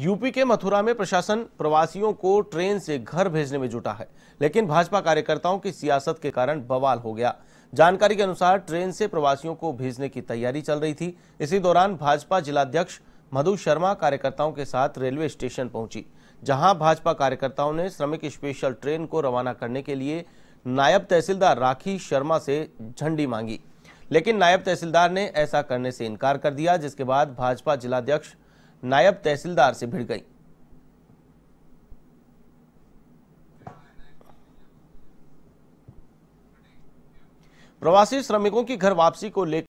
UP के मथुरा में प्रशासन प्रवासियों को ट्रेन से घर भेजने में जुटा है लेकिन भाजपा कार्यकर्ताओं की सियासत के कारण बवाल हो गया जानकारी के अनुसार ट्रेन से प्रवासियों को भेजने की तैयारी चल रही थी इसी दौरान भाजपा जिलाध्यक्ष मधु शर्मा कार्यकर्ताओं के साथ रेलवे स्टेशन पहुंची जहां भाजपा कार्यकर्ताओं ने श्रमिक स्पेशल ट्रेन को रवाना करने के लिए नायब तहसीलदार राखी शर्मा से झंडी मांगी लेकिन नायब तहसीलदार ने ऐसा करने से इनकार कर दिया जिसके बाद भाजपा जिलाध्यक्ष नायब तहसीलदार से भिड़ गई प्रवासी श्रमिकों की घर वापसी को लेकर